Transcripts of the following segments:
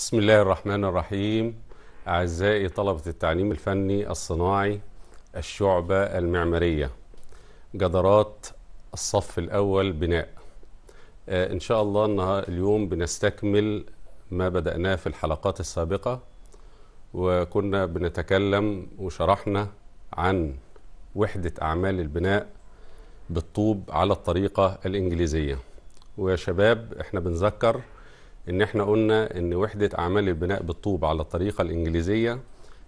بسم الله الرحمن الرحيم أعزائي طلبة التعليم الفني الصناعي الشعبة المعمارية جدارات الصف الأول بناء آه، إن شاء الله النهار اليوم بنستكمل ما بدأناه في الحلقات السابقة وكنا بنتكلم وشرحنا عن وحدة أعمال البناء بالطوب على الطريقة الإنجليزية ويا شباب إحنا بنذكر ان احنا قلنا ان وحده اعمال البناء بالطوب على الطريقه الانجليزيه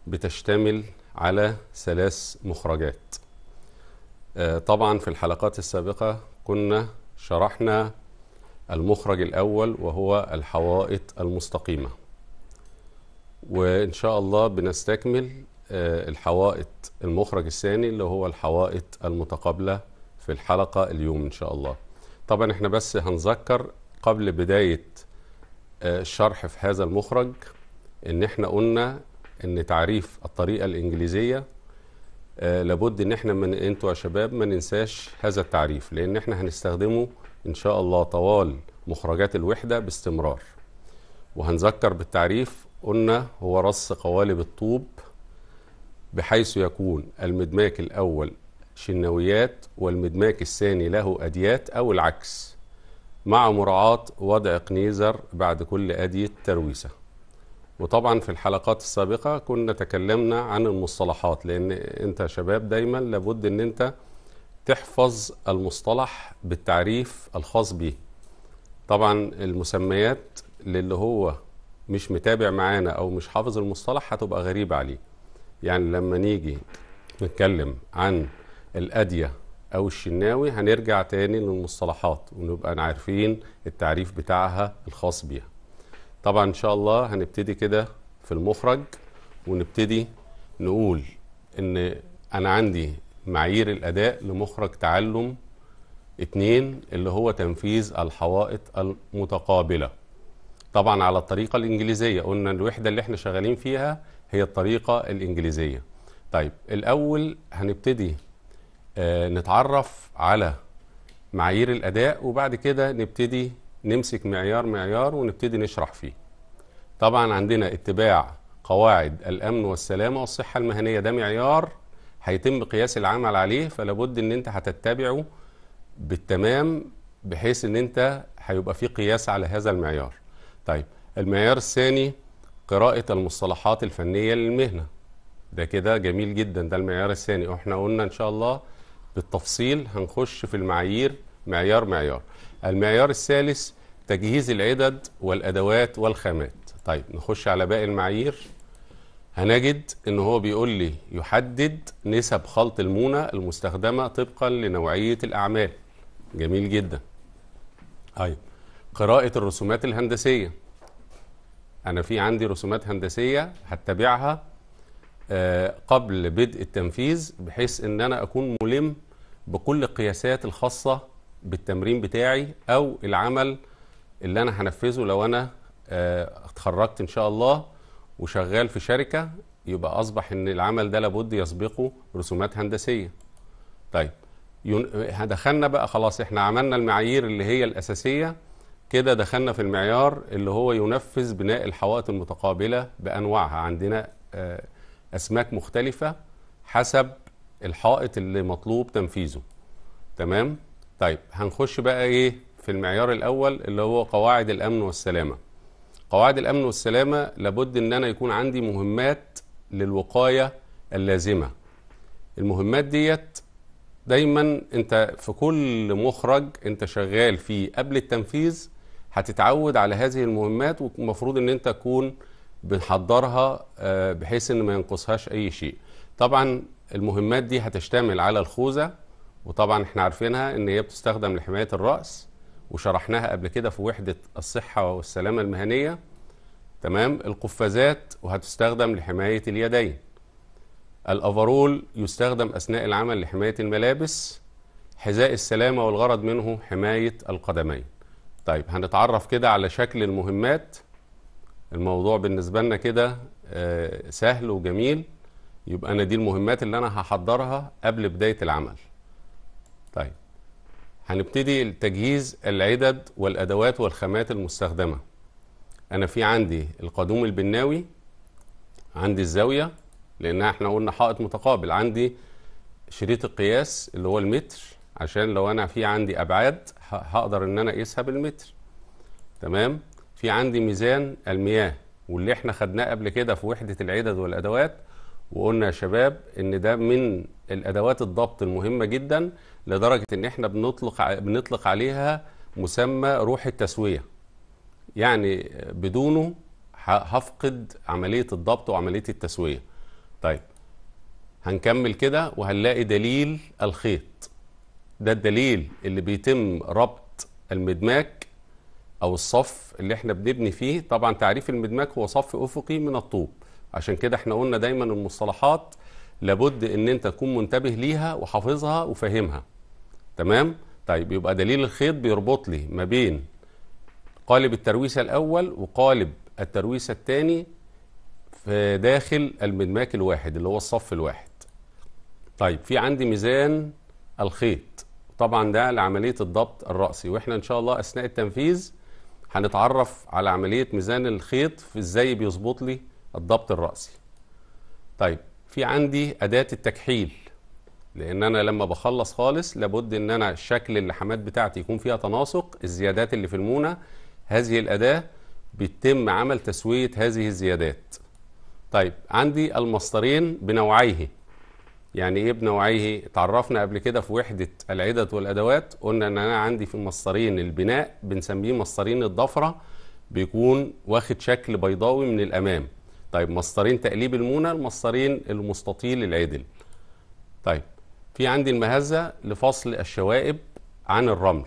بتشتمل على ثلاث مخرجات آه، طبعا في الحلقات السابقه كنا شرحنا المخرج الاول وهو الحوائط المستقيمه وان شاء الله بنستكمل آه، الحوائط المخرج الثاني اللي هو الحوائط المتقابله في الحلقه اليوم ان شاء الله طبعا احنا بس هنذكر قبل بدايه الشرح في هذا المخرج ان احنا قلنا ان تعريف الطريقه الانجليزيه آه، لابد ان احنا من انتوا يا شباب ما ننساش هذا التعريف لان احنا هنستخدمه ان شاء الله طوال مخرجات الوحده باستمرار وهنذكر بالتعريف قلنا هو رص قوالب الطوب بحيث يكون المدماك الاول شناويات والمدماك الثاني له اديات او العكس مع مراعاة وضع قنيزر بعد كل أدية ترويسة وطبعا في الحلقات السابقة كنا تكلمنا عن المصطلحات لأن أنت شباب دايما لابد أن أنت تحفظ المصطلح بالتعريف الخاص به طبعا المسميات للي هو مش متابع معانا أو مش حافظ المصطلح هتبقى غريبة عليه يعني لما نيجي نتكلم عن الأدية او الشناوي هنرجع تاني للمصطلحات ونبقى عارفين التعريف بتاعها الخاص بيها طبعا ان شاء الله هنبتدي كده في المخرج ونبتدي نقول ان انا عندي معايير الاداء لمخرج تعلم اتنين اللي هو تنفيذ الحوائط المتقابله طبعا على الطريقه الانجليزيه قلنا الوحده اللي احنا شغالين فيها هي الطريقه الانجليزيه طيب الاول هنبتدي آه، نتعرف على معايير الاداء وبعد كده نبتدي نمسك معيار معيار ونبتدي نشرح فيه طبعا عندنا اتباع قواعد الامن والسلامه والصحه المهنيه ده معيار هيتم قياس العمل عليه فلا بد ان انت هتتبعه بالتمام بحيث ان انت هيبقى في قياس على هذا المعيار طيب المعيار الثاني قراءه المصطلحات الفنيه للمهنه ده كده جميل جدا ده المعيار الثاني واحنا قلنا ان شاء الله بالتفصيل هنخش في المعايير معيار معيار المعيار الثالث تجهيز العدد والأدوات والخامات طيب نخش على باقي المعايير هنجد ان هو بيقول لي يحدد نسب خلط المونة المستخدمة طبقا لنوعية الأعمال جميل جدا طيب قراءة الرسومات الهندسية أنا في عندي رسومات هندسية هتبعها آه، قبل بدء التنفيذ بحيث ان انا اكون ملم بكل القياسات الخاصه بالتمرين بتاعي او العمل اللي انا هنفذه لو انا آه، اتخرجت ان شاء الله وشغال في شركه يبقى اصبح ان العمل ده لابد يسبقه رسومات هندسيه طيب دخلنا بقى خلاص احنا عملنا المعايير اللي هي الاساسيه كده دخلنا في المعيار اللي هو ينفذ بناء الحوائط المتقابله بانواعها عندنا آه، اسماك مختلفه حسب الحائط اللي مطلوب تنفيذه تمام طيب هنخش بقى ايه في المعيار الاول اللي هو قواعد الامن والسلامه قواعد الامن والسلامه لابد ان انا يكون عندي مهمات للوقايه اللازمه المهمات ديت دايما انت في كل مخرج انت شغال فيه قبل التنفيذ هتتعود على هذه المهمات والمفروض ان انت تكون بنحضرها آه، بحيث ان ما ينقصهاش اي شيء طبعا المهمات دي هتشتمل على الخوذه وطبعا احنا عارفينها ان هي بتستخدم لحمايه الراس وشرحناها قبل كده في وحده الصحه والسلامه المهنيه تمام القفازات وهتستخدم لحمايه اليدين الافرول يستخدم اثناء العمل لحمايه الملابس حذاء السلامه والغرض منه حمايه القدمين طيب هنتعرف كده على شكل المهمات الموضوع بالنسبة لنا كده آه، سهل وجميل يبقى أنا دي المهمات اللي أنا هحضرها قبل بداية العمل طيب هنبتدي تجهيز العدد والأدوات والخامات المستخدمة أنا في عندي القدوم البناوي عندي الزاوية لأن احنا قلنا حائط متقابل عندي شريط القياس اللي هو المتر عشان لو أنا في عندي أبعاد هقدر إن أنا أقيسها بالمتر تمام في عندي ميزان المياه واللي احنا خدناه قبل كده في وحدة العدد والأدوات وقلنا يا شباب ان ده من الأدوات الضبط المهمة جدا لدرجة ان احنا بنطلق بنطلق عليها مسمى روح التسوية يعني بدونه هفقد عملية الضبط وعملية التسوية طيب هنكمل كده وهنلاقي دليل الخيط ده الدليل اللي بيتم ربط المدماك او الصف اللي احنا بنبني فيه طبعا تعريف المدماك هو صف افقي من الطوب عشان كده احنا قلنا دايما المصطلحات لابد ان انت تكون منتبه ليها وحافظها وفاهمها تمام طيب يبقى دليل الخيط بيربط لي ما بين قالب الترويسه الاول وقالب الترويسه الثاني في داخل المدماك الواحد اللي هو الصف الواحد طيب في عندي ميزان الخيط طبعا ده لعمليه الضبط الراسي واحنا ان شاء الله اثناء التنفيذ هنتعرف على عملية ميزان الخيط في ازاي بيظبط لي الضبط الرأسي طيب في عندي أداة التكحيل لأن أنا لما بخلص خالص لابد أن أنا شكل اللحمات بتاعتي يكون فيها تناسق الزيادات اللي في المونة هذه الأداة بيتم عمل تسوية هذه الزيادات طيب عندي المسطرين بنوعيه يعني ايه بنوعيه تعرفنا قبل كده في وحده العدد والادوات قلنا ان انا عندي في مسطرين البناء بنسميه مسطرين الضفره بيكون واخد شكل بيضاوي من الامام طيب مسطرين تقليب المونه المسطرين المستطيل العدل طيب في عندي المهزه لفصل الشوائب عن الرمل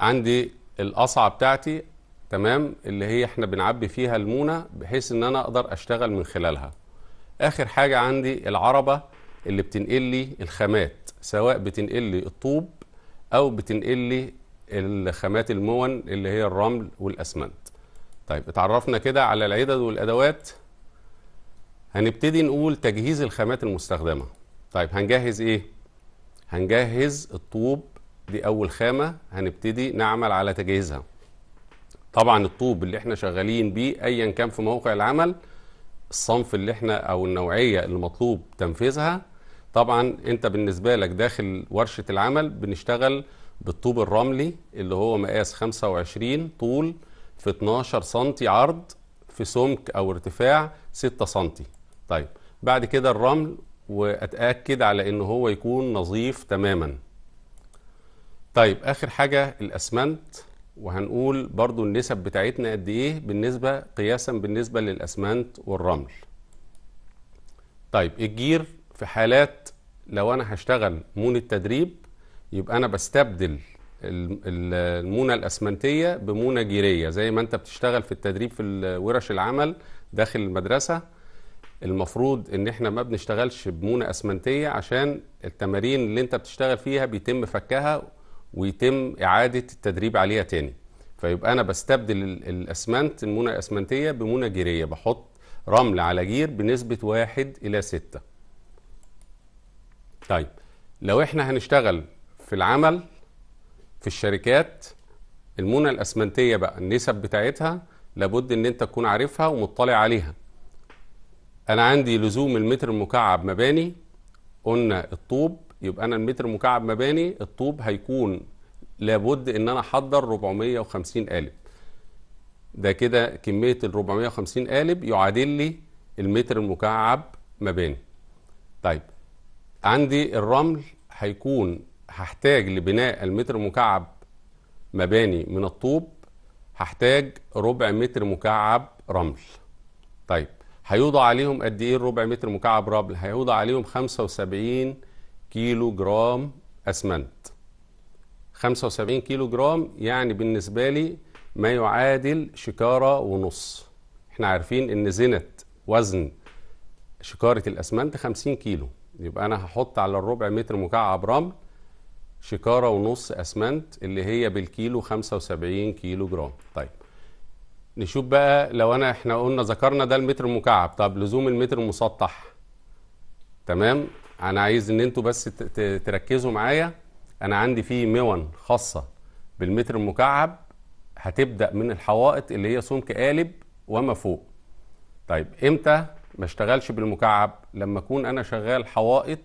عندي القصعه بتاعتي تمام اللي هي احنا بنعبي فيها المونه بحيث ان انا اقدر اشتغل من خلالها اخر حاجه عندي العربه اللي بتنقل لي الخامات سواء بتنقل لي الطوب او بتنقل لي الخامات المون اللي هي الرمل والاسمنت طيب اتعرفنا كده على العدد والادوات هنبتدي نقول تجهيز الخامات المستخدمه طيب هنجهز ايه هنجهز الطوب دي اول خامه هنبتدي نعمل على تجهيزها طبعا الطوب اللي احنا شغالين بيه ايا كان في موقع العمل الصنف اللي احنا او النوعيه اللي مطلوب تنفيذها طبعا انت بالنسبه لك داخل ورشه العمل بنشتغل بالطوب الرملي اللي هو مقاس 25 طول في 12 سنتي عرض في سمك او ارتفاع 6 سنتي طيب بعد كده الرمل واتاكد على ان هو يكون نظيف تماما طيب اخر حاجه الاسمنت وهنقول برضو النسب بتاعتنا قد ايه بالنسبة قياسا بالنسبة للأسمنت والرمل طيب الجير في حالات لو أنا هشتغل مون التدريب يبقى أنا بستبدل المونة الأسمنتية بمونة جيرية زي ما أنت بتشتغل في التدريب في ورش العمل داخل المدرسة المفروض ان احنا ما بنشتغلش بمونه اسمنتيه عشان التمارين اللي انت بتشتغل فيها بيتم فكها ويتم اعاده التدريب عليها تاني فيبقى انا بستبدل الاسمنت المونه اسمنتيه بمونه جيريه بحط رمل على جير بنسبه واحد الى ستة طيب لو احنا هنشتغل في العمل في الشركات المونه الاسمنتيه بقى النسب بتاعتها لابد ان انت تكون عارفها ومطلع عليها انا عندي لزوم المتر المكعب مباني قلنا الطوب يبقى انا المتر مكعب مباني الطوب هيكون لابد ان انا احضر 450 قالب ده كده كميه ال 450 قالب يعادل لي المتر المكعب مباني طيب عندي الرمل هيكون هحتاج لبناء المتر مكعب مباني من الطوب هحتاج ربع متر مكعب رمل طيب هيوضع عليهم قد ايه الربع متر مكعب رمل هيوضع عليهم 75 كيلو جرام أسمنت 75 كيلو جرام يعني بالنسبة لي ما يعادل شكارة ونص احنا عارفين ان زنة وزن شكارة الأسمنت 50 كيلو يبقى أنا هحط على الربع متر مكعب رمل شكارة ونص أسمنت اللي هي بالكيلو 75 كيلو جرام طيب نشوف بقى لو أنا احنا قلنا ذكرنا ده المتر المكعب طب لزوم المتر المسطح تمام انا عايز ان انتوا بس تركزوا معايا انا عندي فيه مون خاصه بالمتر المكعب هتبدا من الحوائط اللي هي سمك قالب وما فوق طيب امتى ما اشتغلش بالمكعب لما اكون انا شغال حوائط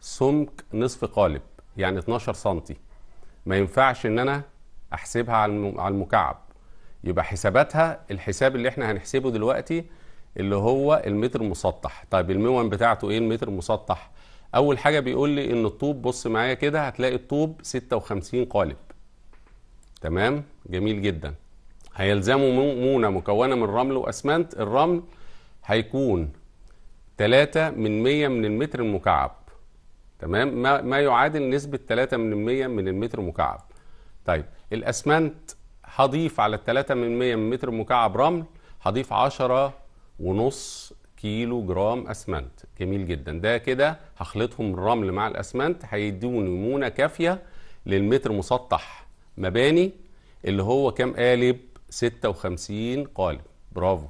سمك نصف قالب يعني 12 سنتي ما ينفعش ان انا احسبها على المكعب يبقى حساباتها الحساب اللي احنا هنحسبه دلوقتي اللي هو المتر المسطح طيب المون بتاعته ايه المتر المسطح اول حاجه بيقول لي ان الطوب بص معايا كده هتلاقي الطوب 56 قالب تمام جميل جدا هيلزموا مونه مكونه من رمل واسمنت الرمل هيكون 3 من 100 من المتر المكعب تمام ما, ما يعادل نسبه 3 من 100 من المتر المكعب طيب الاسمنت هضيف على ال 3 من 100 من متر مكعب رمل هضيف 10 ونص كيلو جرام اسمنت جميل جدا ده كده هخلطهم الرمل مع الاسمنت هيدوني مونه كافيه للمتر مسطح مباني اللي هو كام قالب 56 قالب برافو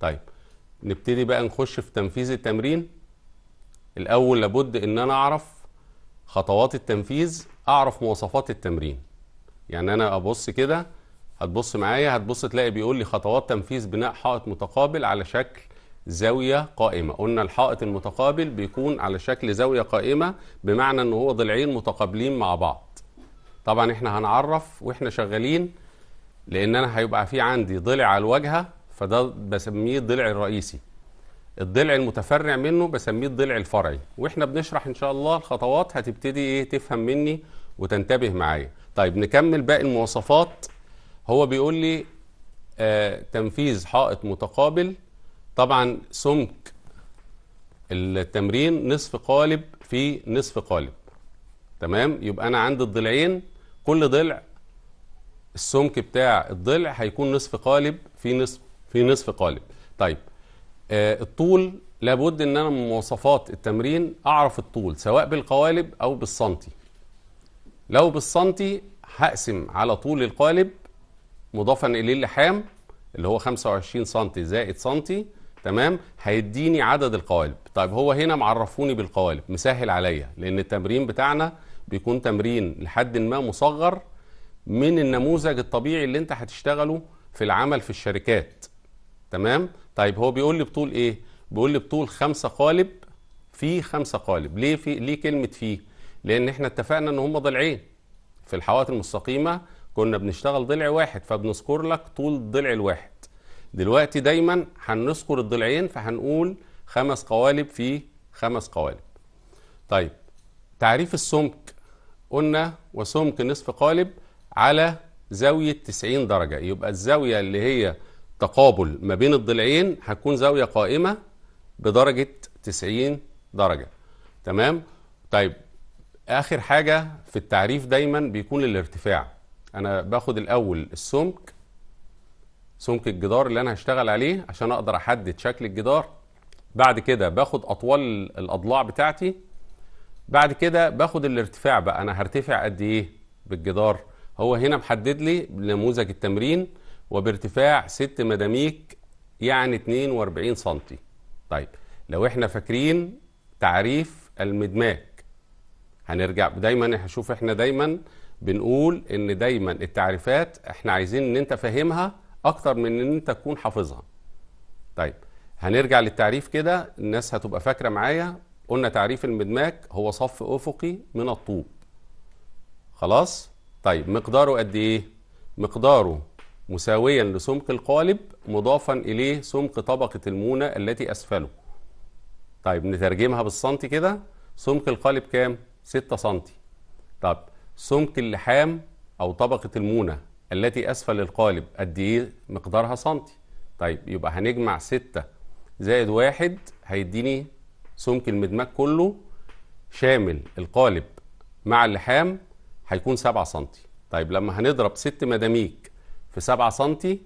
طيب نبتدي بقى نخش في تنفيذ التمرين الاول لابد ان انا اعرف خطوات التنفيذ اعرف مواصفات التمرين يعني انا ابص كده هتبص معايا هتبص تلاقي بيقول لي خطوات تنفيذ بناء حائط متقابل على شكل زاويه قائمه قلنا الحائط المتقابل بيكون على شكل زاويه قائمه بمعنى ان هو ضلعين متقابلين مع بعض طبعا احنا هنعرف واحنا شغالين لان انا هيبقى في عندي ضلع على الواجهه فده بسميه الضلع الرئيسي الضلع المتفرع منه بسميه الضلع الفرعي واحنا بنشرح ان شاء الله الخطوات هتبتدي ايه تفهم مني وتنتبه معايا طيب نكمل باقي المواصفات هو بيقول لي آه تنفيذ حائط متقابل طبعا سمك التمرين نصف قالب في نصف قالب تمام يبقى انا عندي الضلعين كل ضلع السمك بتاع الضلع هيكون نصف قالب في نصف في نصف قالب طيب آه الطول لابد ان انا من مواصفات التمرين اعرف الطول سواء بالقوالب او بالسنتي لو بالسنتي هقسم على طول القالب مضافا اليه اللحام اللي هو 25 سنتي زائد سنتي تمام هيديني عدد القوالب طيب هو هنا معرفوني بالقوالب مسهل عليا لان التمرين بتاعنا بيكون تمرين لحد ما مصغر من النموذج الطبيعي اللي انت هتشتغله في العمل في الشركات تمام طيب هو بيقول لي بطول ايه بيقول لي بطول خمسة قالب في خمسة قالب ليه في ليه كلمة فيه لان احنا اتفقنا ان هم ضلعين في الحوائط المستقيمة كنا بنشتغل ضلع واحد فبنذكر لك طول الضلع الواحد دلوقتي دايما هنذكر الضلعين فهنقول خمس قوالب في خمس قوالب طيب تعريف السمك قلنا وسمك نصف قالب على زاوية 90 درجة يبقى الزاوية اللي هي تقابل ما بين الضلعين هتكون زاوية قائمة بدرجة 90 درجة تمام طيب آخر حاجة في التعريف دايما بيكون الارتفاع أنا باخد الأول السمك سمك الجدار اللي انا هشتغل عليه عشان اقدر احدد شكل الجدار بعد كده باخد اطوال الاضلاع بتاعتي بعد كده باخد الارتفاع بقى انا هرتفع قد ايه بالجدار هو هنا محدد لي نموذج التمرين وبارتفاع 6 مداميك يعني 42 سم طيب لو احنا فاكرين تعريف المدماك هنرجع دايما هشوف احنا دايما بنقول ان دايما التعريفات احنا عايزين ان انت فاهمها اكتر من ان انت تكون حافظها طيب هنرجع للتعريف كده الناس هتبقى فاكره معايا قلنا تعريف المدماك هو صف افقي من الطوب خلاص طيب مقداره قد ايه مقداره مساويا لسمك القالب مضافا اليه سمك طبقه المونه التي اسفله طيب نترجمها بالسنتي كده سمك القالب كام 6 سنتي طب سمك اللحام او طبقه المونه التي أسفل القالب قد إيه مقدارها سنتي طيب يبقى هنجمع 6 زائد 1 هيديني سمك المدماك كله شامل القالب مع اللحام هيكون 7 سنتي طيب لما هنضرب 6 مداميك في 7 سنتي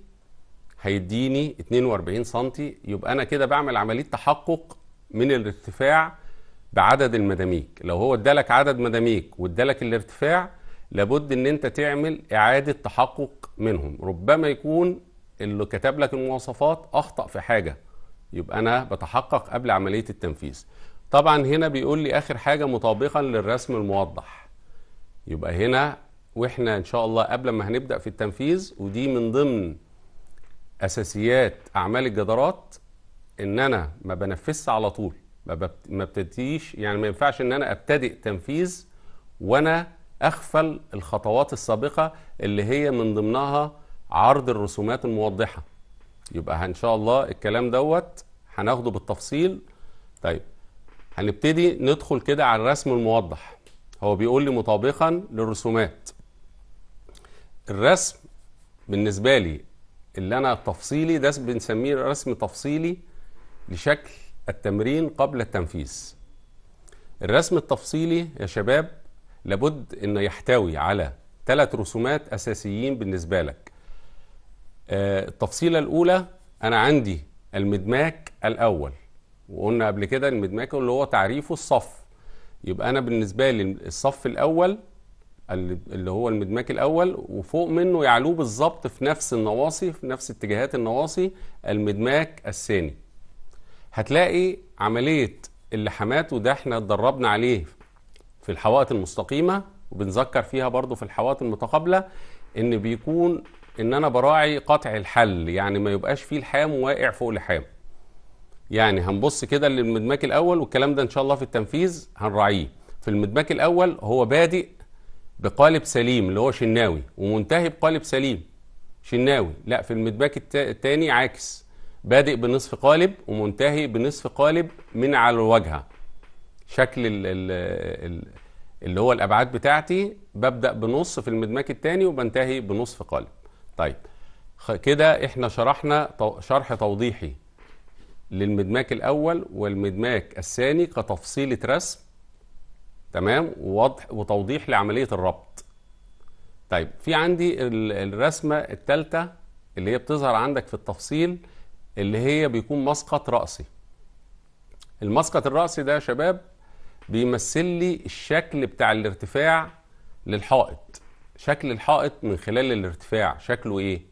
هيديني 42 سنتي يبقى أنا كده بعمل عملية تحقق من الارتفاع بعدد المداميك لو هو ادالك عدد مداميك وادالك الارتفاع لابد ان انت تعمل اعاده تحقق منهم ربما يكون اللي كتب لك المواصفات اخطا في حاجه يبقى انا بتحقق قبل عمليه التنفيذ طبعا هنا بيقول لي اخر حاجه مطابقا للرسم الموضح يبقى هنا واحنا ان شاء الله قبل ما هنبدا في التنفيذ ودي من ضمن اساسيات اعمال الجدارات ان انا ما بنفذش على طول ما ببتديش يعني ما ينفعش ان انا ابتدئ تنفيذ وانا اغفل الخطوات السابقه اللي هي من ضمنها عرض الرسومات الموضحه يبقى ان شاء الله الكلام دوت هناخده بالتفصيل طيب هنبتدي ندخل كده على الرسم الموضح هو بيقول لي مطابقا للرسومات الرسم بالنسبه لي اللي انا تفصيلي ده بنسميه رسم تفصيلي لشكل التمرين قبل التنفيذ الرسم التفصيلي يا شباب لابد انه يحتوي على ثلاث رسومات اساسيين بالنسبه لك آه، التفصيله الاولى انا عندي المدماك الاول وقلنا قبل كده المدماك اللي هو تعريفه الصف يبقى انا بالنسبه لي الصف الاول اللي هو المدماك الاول وفوق منه يعلوه بالظبط في نفس النواصي في نفس اتجاهات النواصي المدماك الثاني هتلاقي عمليه اللحامات وده احنا اتدربنا عليه في الحوائط المستقيمه وبنذكر فيها برضو في الحوائط المتقابله ان بيكون ان انا براعي قطع الحل يعني ما يبقاش فيه لحام واقع فوق لحام يعني هنبص كده للمدماك الاول والكلام ده ان شاء الله في التنفيذ هنراعيه في المدماك الاول هو بادئ بقالب سليم اللي هو شناوي ومنتهي بقالب سليم شناوي لا في المدباك الثاني عاكس بادئ بنصف قالب ومنتهي بنصف قالب من على الواجهه شكل ال ال اللي هو الابعاد بتاعتي ببدا بنص في المدماك الثاني وبنتهي بنص في قالب طيب كده احنا شرحنا شرح توضيحي للمدماك الاول والمدماك الثاني كتفصيله رسم تمام ووضح وتوضيح لعمليه الربط طيب في عندي الرسمه الثالثه اللي هي بتظهر عندك في التفصيل اللي هي بيكون مسقط راسي المسقط الراسي ده يا شباب بيمثل لي الشكل بتاع الارتفاع للحائط شكل الحائط من خلال الارتفاع شكله ايه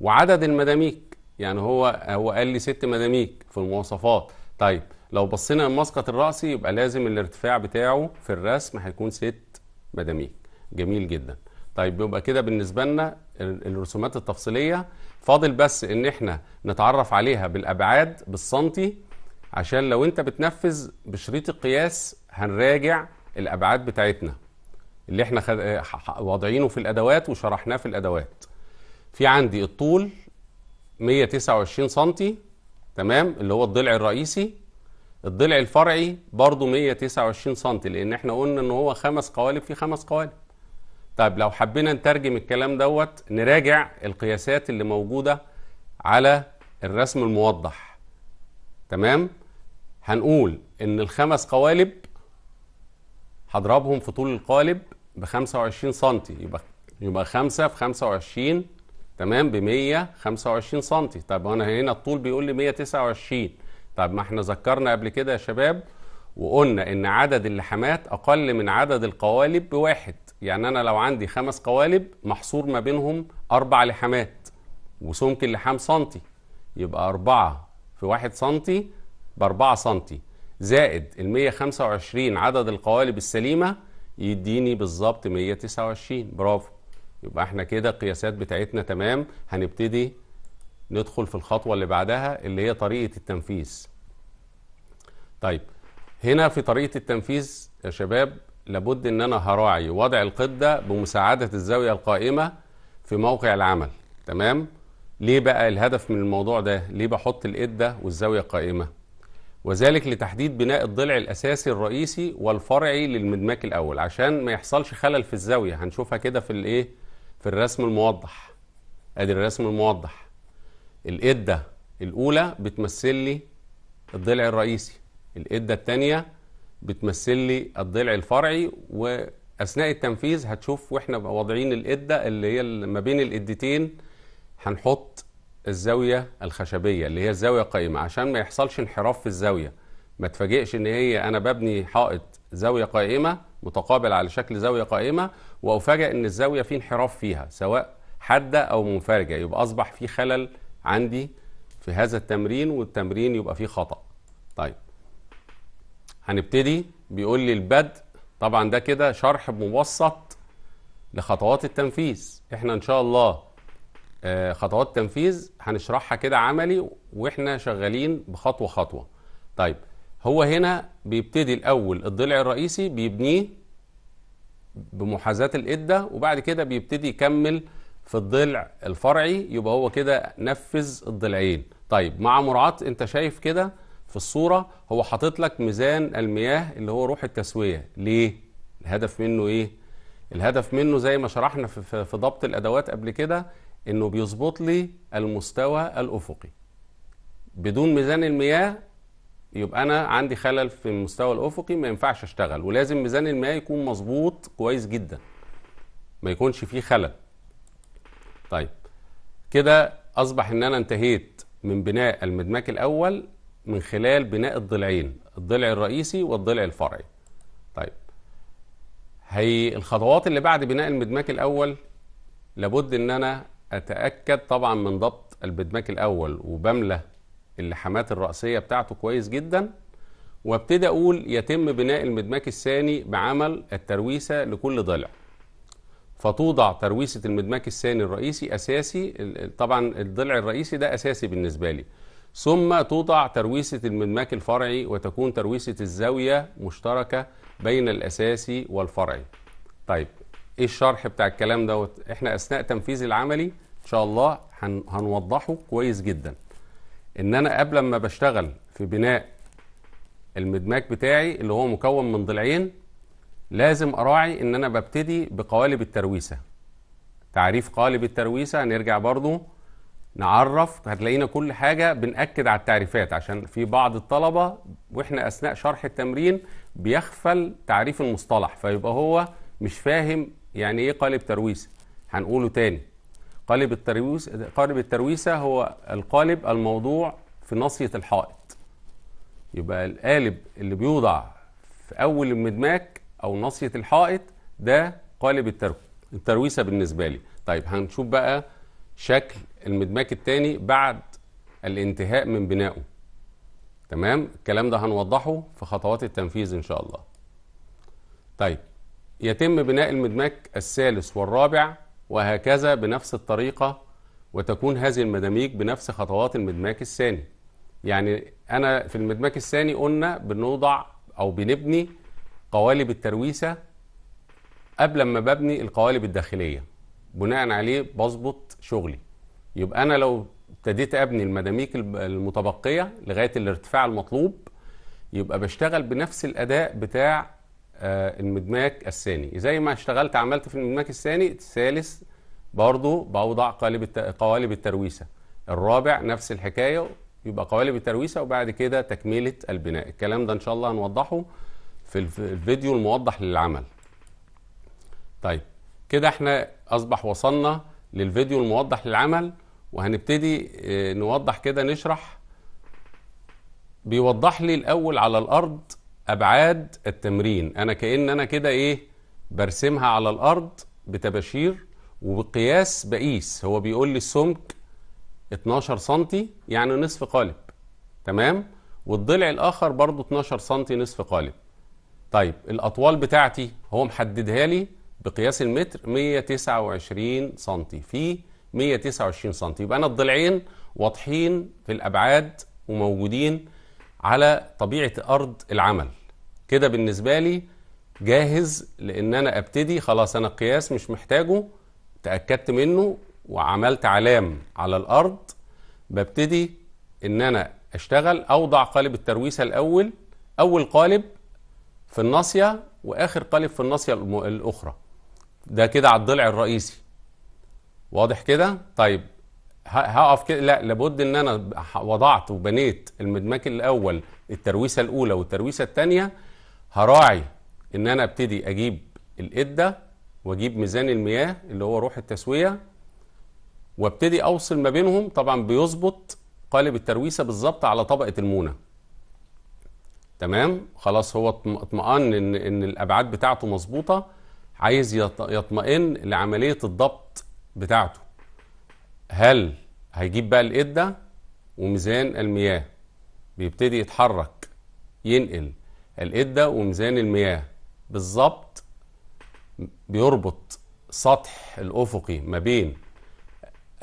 وعدد المداميك يعني هو هو قال لي ست مداميك في المواصفات طيب لو بصينا المسقط الرأسي يبقى لازم الارتفاع بتاعه في الرسم هيكون ست مداميك جميل جدا طيب يبقى كده بالنسبة لنا الرسومات التفصيلية فاضل بس ان احنا نتعرف عليها بالابعاد بالسنتي عشان لو انت بتنفذ بشريط القياس هنراجع الابعاد بتاعتنا اللي احنا خد... واضعينه في الادوات وشرحناه في الادوات في عندي الطول 129 سنتي تمام اللي هو الضلع الرئيسي الضلع الفرعي برضو 129 سنتي لان احنا قلنا ان هو خمس قوالب في خمس قوالب طيب لو حبينا نترجم الكلام دوت نراجع القياسات اللي موجودة على الرسم الموضح تمام هنقول ان الخمس قوالب هضربهم في طول القالب ب 25 سم يبقى يبقى 5 في 25 تمام ب 125 سم طب انا هنا الطول بيقول لي 129 طب ما احنا ذكرنا قبل كده يا شباب وقلنا ان عدد اللحمات اقل من عدد القوالب بواحد يعني انا لو عندي خمس قوالب محصور ما بينهم اربع لحمات وسمك اللحام سنتي يبقى اربعة في واحد سنتي باربعة سنتي زائد ال 125 عدد القوالب السليمه يديني بالظبط 129 برافو يبقى احنا كده القياسات بتاعتنا تمام هنبتدي ندخل في الخطوه اللي بعدها اللي هي طريقه التنفيذ طيب هنا في طريقه التنفيذ يا شباب لابد ان انا هراعي وضع القده بمساعده الزاويه القائمه في موقع العمل تمام ليه بقى الهدف من الموضوع ده ليه بحط القده والزاويه القائمه وذلك لتحديد بناء الضلع الاساسي الرئيسي والفرعي للمدماك الاول عشان ما يحصلش خلل في الزاويه هنشوفها كده في الايه في الرسم الموضح ادي الرسم الموضح الاده الاولى بتمثل لي الضلع الرئيسي الاده الثانيه بتمثل لي الضلع الفرعي واثناء التنفيذ هتشوف واحنا واضعين الاده اللي هي ما بين الادتين هنحط الزاويه الخشبيه اللي هي الزاويه قائمه عشان ما يحصلش انحراف في الزاويه ما تفاجئش ان هي انا ببني حائط زاويه قائمه متقابل على شكل زاويه قائمه وافاجئ ان الزاويه في انحراف فيها سواء حاده او منفرجه يبقى اصبح في خلل عندي في هذا التمرين والتمرين يبقى فيه خطا طيب هنبتدي بيقول لي البدء طبعا ده كده شرح مبسط لخطوات التنفيذ احنا ان شاء الله آه، خطوات تنفيذ هنشرحها كده عملي واحنا شغالين بخطوه خطوه طيب هو هنا بيبتدي الاول الضلع الرئيسي بيبنيه بمحاذاه الاده وبعد كده بيبتدي يكمل في الضلع الفرعي يبقى هو كده نفذ الضلعين طيب مع مراعاه انت شايف كده في الصوره هو حاطط لك ميزان المياه اللي هو روح التسويه ليه الهدف منه ايه الهدف منه زي ما شرحنا في ضبط الادوات قبل كده انه بيظبط لي المستوى الافقي بدون ميزان المياه يبقى انا عندي خلل في المستوى الافقي ما ينفعش اشتغل ولازم ميزان المياه يكون مظبوط كويس جدا ما يكونش فيه خلل طيب كده اصبح ان انا انتهيت من بناء المدماك الاول من خلال بناء الضلعين الضلع الرئيسي والضلع الفرعي طيب هي الخطوات اللي بعد بناء المدماك الاول لابد ان انا اتاكد طبعا من ضبط البدماك الاول وبملى اللحمات الراسيه بتاعته كويس جدا وابتدي اقول يتم بناء المدماك الثاني بعمل الترويسه لكل ضلع فتوضع ترويسه المدماك الثاني الرئيسي اساسي طبعا الضلع الرئيسي ده اساسي بالنسبه لي ثم توضع ترويسه المدماك الفرعي وتكون ترويسه الزاويه مشتركه بين الاساسي والفرعي طيب ايه الشرح بتاع الكلام دوت احنا اثناء تنفيذ العملي ان شاء الله هن هنوضحه كويس جدا ان انا قبل ما بشتغل في بناء المدماك بتاعي اللي هو مكون من ضلعين لازم اراعي ان انا ببتدي بقوالب الترويسه تعريف قالب الترويسه هنرجع برضو نعرف هتلاقينا كل حاجه بناكد على التعريفات عشان في بعض الطلبه واحنا اثناء شرح التمرين بيخفل تعريف المصطلح فيبقى هو مش فاهم يعني ايه قالب ترويسه هنقوله تاني قالب الترويس قالب الترويسه هو القالب الموضوع في ناصيه الحائط يبقى القالب اللي بيوضع في اول المدماك او ناصيه الحائط ده قالب الترويسه بالنسبه لي طيب هنشوف بقى شكل المدماك الثاني بعد الانتهاء من بنائه تمام الكلام ده هنوضحه في خطوات التنفيذ ان شاء الله طيب يتم بناء المدماك الثالث والرابع وهكذا بنفس الطريقة وتكون هذه المداميك بنفس خطوات المدماك الثاني يعني أنا في المدماك الثاني قلنا بنوضع أو بنبني قوالب الترويسة قبل ما ببني القوالب الداخلية بناء عليه بظبط شغلي يبقى أنا لو ابتديت أبني المداميك المتبقية لغاية الارتفاع المطلوب يبقى بشتغل بنفس الأداء بتاع آه، المدماك الثاني زي ما اشتغلت عملت في المدماك الثاني الثالث برضو بوضع قالب الت... قوالب الترويسة الرابع نفس الحكاية يبقى قوالب الترويسة وبعد كده تكملة البناء الكلام ده ان شاء الله هنوضحه في الفيديو الموضح للعمل طيب كده احنا اصبح وصلنا للفيديو الموضح للعمل وهنبتدي آه، نوضح كده نشرح بيوضح لي الاول على الارض ابعاد التمرين انا كان انا كده ايه برسمها على الارض بتباشير وبقياس بقيس هو بيقول لي السمك 12 سم يعني نصف قالب تمام والضلع الاخر برضو 12 سم نصف قالب طيب الاطوال بتاعتي هو محددها لي بقياس المتر 129 سم في 129 سم يبقى انا الضلعين واضحين في الابعاد وموجودين على طبيعه ارض العمل كده بالنسبه لي جاهز لان انا ابتدي خلاص انا القياس مش محتاجه تاكدت منه وعملت علام على الارض ببتدي ان انا اشتغل اوضع قالب الترويسه الاول اول قالب في الناصيه واخر قالب في الناصيه الاخرى ده كده على الضلع الرئيسي واضح كده طيب هقف كده لا لابد ان انا وضعت وبنيت المدماج الاول الترويسه الاولى والترويسه الثانيه هراعي ان انا ابتدي اجيب القده واجيب ميزان المياه اللي هو روح التسويه وابتدي اوصل ما بينهم طبعا بيظبط قالب الترويسه بالظبط على طبقه المونه تمام خلاص هو اطمئن ان ان الابعاد بتاعته مظبوطه عايز يطمئن لعمليه الضبط بتاعته هل هيجيب بقى الايد ده وميزان المياه بيبتدي يتحرك ينقل الايد ده وميزان المياه بالظبط بيربط سطح الافقي ما بين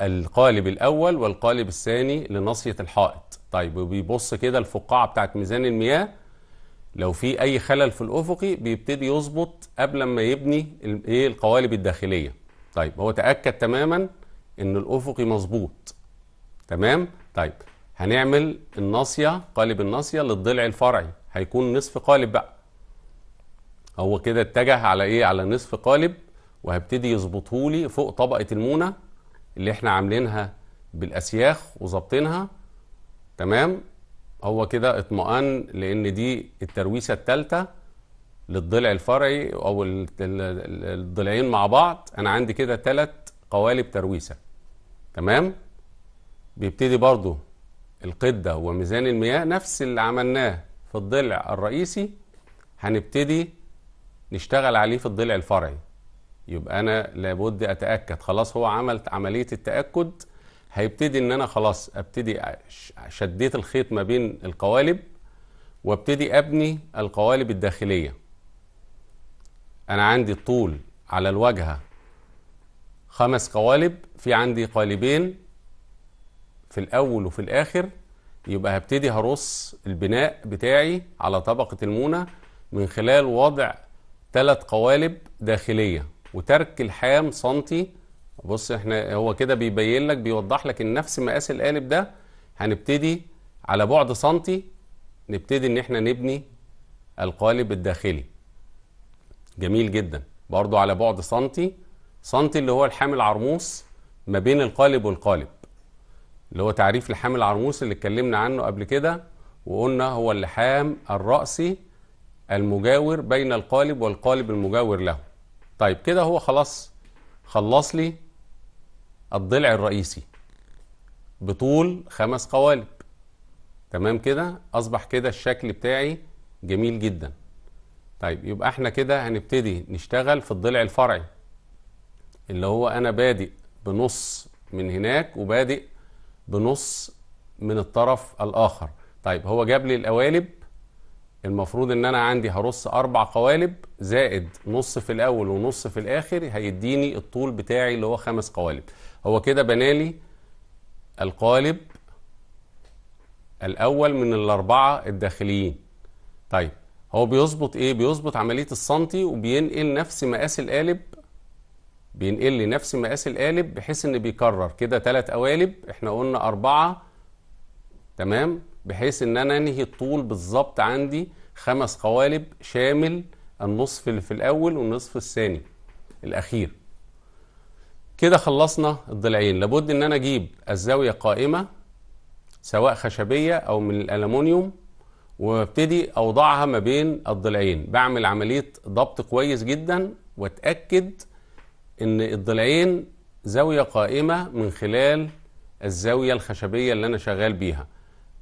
القالب الاول والقالب الثاني لنصيه الحائط طيب وبيبص كده الفقاعه بتاعت ميزان المياه لو في اي خلل في الافقي بيبتدي يظبط قبل ما يبني إيه، القوالب الداخليه طيب هو تاكد تماما ان الافقي مظبوط تمام طيب هنعمل الناصيه قالب الناصيه للضلع الفرعي هيكون نصف قالب بقى هو كده اتجه على ايه على نصف قالب وهبتدي يظبطهولي فوق طبقه المونه اللي احنا عاملينها بالاسياخ وظابطينها تمام هو كده اطمئن لان دي الترويسه الثالثه للضلع الفرعي او الضلعين مع بعض انا عندي كده ثلاث قوالب ترويسه تمام بيبتدي برضو القده وميزان المياه نفس اللي عملناه في الضلع الرئيسي هنبتدي نشتغل عليه في الضلع الفرعي يبقى انا لابد اتاكد خلاص هو عملت عمليه التاكد هيبتدي ان انا خلاص ابتدي شديت الخيط ما بين القوالب وابتدي ابني القوالب الداخليه انا عندي الطول على الواجهه خمس قوالب في عندي قالبين في الأول وفي الآخر يبقى هبتدي هرص البناء بتاعي على طبقة المونة من خلال وضع ثلاث قوالب داخلية وترك الحام سنتي بص احنا هو كده بيبين لك بيوضح لك ان نفس مقاس القالب ده هنبتدي على بعد سنتي نبتدي ان احنا نبني القالب الداخلي جميل جدا برضو على بعد سنتي سنتي اللي هو الحامل عرموس ما بين القالب والقالب اللي هو تعريف لحام العرموس اللي اتكلمنا عنه قبل كده وقلنا هو اللحام الرأسي المجاور بين القالب والقالب المجاور له طيب كده هو خلاص خلص لي الضلع الرئيسي بطول خمس قوالب تمام كده اصبح كده الشكل بتاعي جميل جدا طيب يبقى احنا كده هنبتدي نشتغل في الضلع الفرعي اللي هو انا بادئ بنص من هناك وبادئ بنص من الطرف الاخر طيب هو جاب لي القوالب المفروض ان انا عندي هرص اربع قوالب زائد نص في الاول ونص في الاخر هيديني الطول بتاعي اللي هو خمس قوالب هو كده بنالي القالب الاول من الاربعه الداخليين طيب هو بيظبط ايه بيظبط عمليه السنتي وبينقل نفس مقاس القالب بينقل لي نفس مقاس القالب بحيث ان بيكرر كده ثلاث قوالب احنا قلنا اربعه تمام بحيث ان انا انهي الطول بالظبط عندي خمس قوالب شامل النصف اللي في الاول والنصف الثاني الاخير كده خلصنا الضلعين لابد ان انا اجيب الزاويه قائمه سواء خشبيه او من الالومنيوم وابتدي اوضعها ما بين الضلعين بعمل عمليه ضبط كويس جدا واتاكد ان الضلعين زاوية قائمة من خلال الزاوية الخشبية اللي انا شغال بيها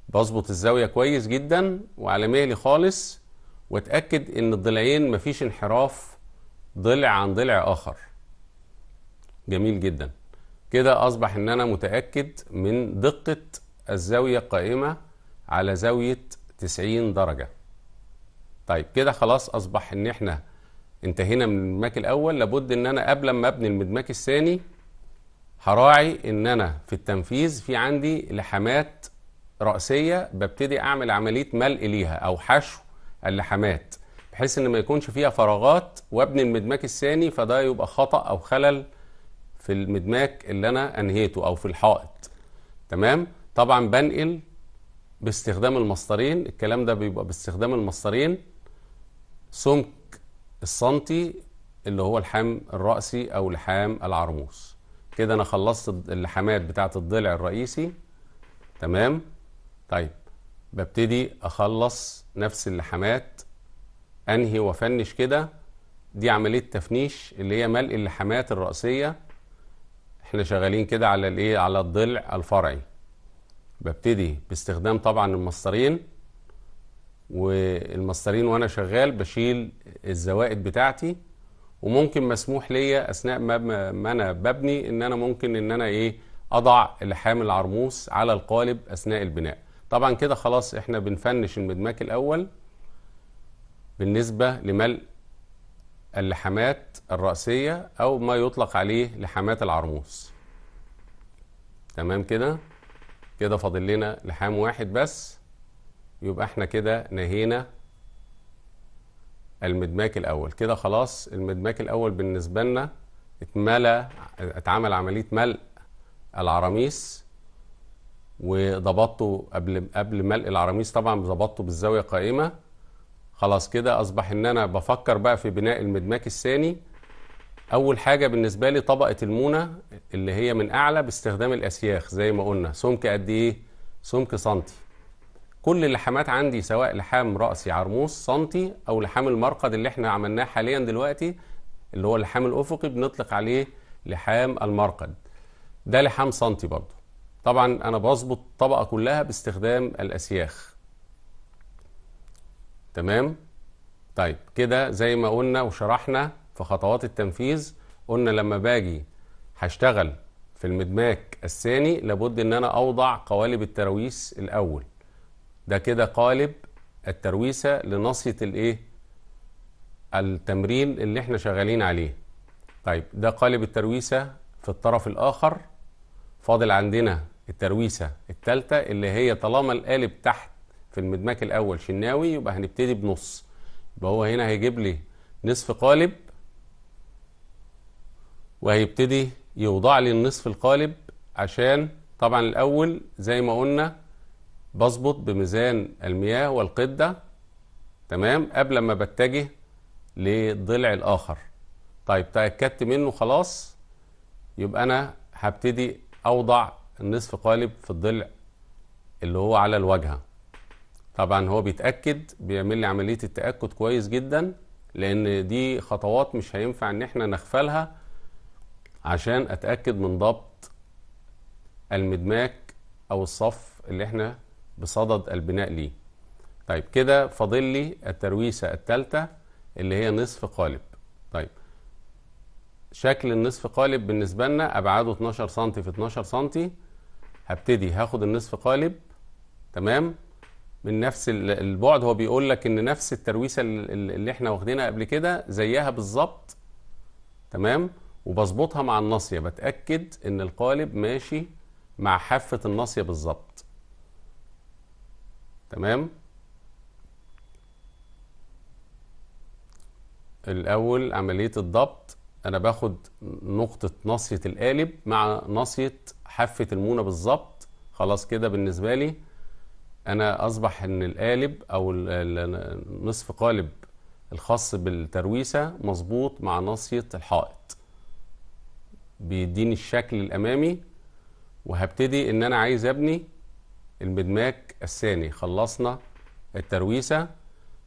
بظبط الزاوية كويس جدا وعلى مهلي خالص واتأكد ان الضلعين مفيش انحراف ضلع عن ضلع اخر جميل جدا كده اصبح ان انا متأكد من دقة الزاوية القائمة على زاوية 90 درجة طيب كده خلاص اصبح ان احنا انتهينا من المدماك الاول لابد ان انا قبل ما ابني المدماك الثاني هراعي ان انا في التنفيذ في عندي لحمات رأسية ببتدي اعمل عملية ملء ليها او حشو اللحمات بحيث ان ما يكونش فيها فراغات وابني المدماك الثاني فده يبقى خطأ او خلل في المدماك اللي انا انهيته او في الحائط تمام طبعا بنقل باستخدام المسطرين الكلام ده بيبقى باستخدام المسطرين سمك السنتي اللي هو اللحام الرأسي أو لحام العرموس كده أنا خلصت اللحامات بتاعة الضلع الرئيسي تمام طيب ببتدي أخلص نفس اللحامات أنهي وأفنش كده دي عملية تفنيش اللي هي ملء اللحامات الرأسية احنا شغالين كده على الايه على الضلع الفرعي ببتدي باستخدام طبعا المسطرين والمسطرين وانا شغال بشيل الزوائد بتاعتي وممكن مسموح ليا اثناء ما, ما انا ببني ان انا ممكن ان انا ايه اضع لحام العرموس على القالب اثناء البناء طبعا كده خلاص احنا بنفنش المدماك الاول بالنسبه لملء اللحامات الرأسية أو ما يطلق عليه لحامات العرموس تمام كده كده فاضل لنا لحام واحد بس يبقى احنا كده نهينا المدماك الاول كده خلاص المدماك الاول بالنسبه لنا اتملى اتعمل عمليه ملء العراميس وضبطته قبل قبل ملء العراميس طبعا ضبطته بالزاويه قائمه خلاص كده اصبح ان انا بفكر بقى في بناء المدماك الثاني اول حاجه بالنسبه لي طبقه المونه اللي هي من اعلى باستخدام الاسياخ زي ما قلنا سمك قد ايه سمك سنتي كل اللحامات عندي سواء لحام راسي عرموس سنتي او لحام المرقد اللي احنا عملناه حاليا دلوقتي اللي هو اللحام الافقي بنطلق عليه لحام المرقد ده لحام سنتي برضه طبعا انا بظبط الطبقه كلها باستخدام الاسياخ تمام طيب كده زي ما قلنا وشرحنا في خطوات التنفيذ قلنا لما باجي هشتغل في المدماك الثاني لابد ان انا اوضع قوالب التراويس الاول ده كده قالب الترويسة لناصية الايه التمرين اللي احنا شغالين عليه طيب ده قالب الترويسة في الطرف الآخر فاضل عندنا الترويسة الثالثه اللي هي طالما القالب تحت في المدماك الأول شناوي يبقى هنبتدي بنص يبقى هو هنا هيجيب لي نصف قالب وهيبتدي يوضع لي النصف القالب عشان طبعا الأول زي ما قلنا بظبط بميزان المياه والقدة تمام قبل ما بتجه للضلع الآخر طيب تأكدت منه خلاص يبقى أنا هبتدي أوضع النصف قالب في الضلع اللي هو على الواجهة طبعا هو بيتأكد بيعمل لي عملية التأكد كويس جدا لأن دي خطوات مش هينفع إن احنا نغفلها عشان أتأكد من ضبط المدماك أو الصف اللي احنا بصدد البناء ليه طيب كده فاضل لي الترويسة الثالثة اللي هي نصف قالب طيب شكل النصف قالب بالنسبة لنا أبعاده 12 سم في 12 سم هبتدي هاخد النصف قالب تمام من نفس البعد هو بيقول لك ان نفس الترويسه اللي احنا واخدينها قبل كده زيها بالظبط تمام وبظبطها مع الناصيه بتاكد ان القالب ماشي مع حافه الناصيه بالظبط تمام الاول عمليه الضبط انا باخد نقطه ناصيه القالب مع ناصيه حافه المونه بالظبط خلاص كده بالنسبه لي انا اصبح ان القالب او نصف قالب الخاص بالترويسه مظبوط مع ناصيه الحائط بيديني الشكل الامامي وهبتدي ان انا عايز ابني المدماك الثاني خلصنا الترويسة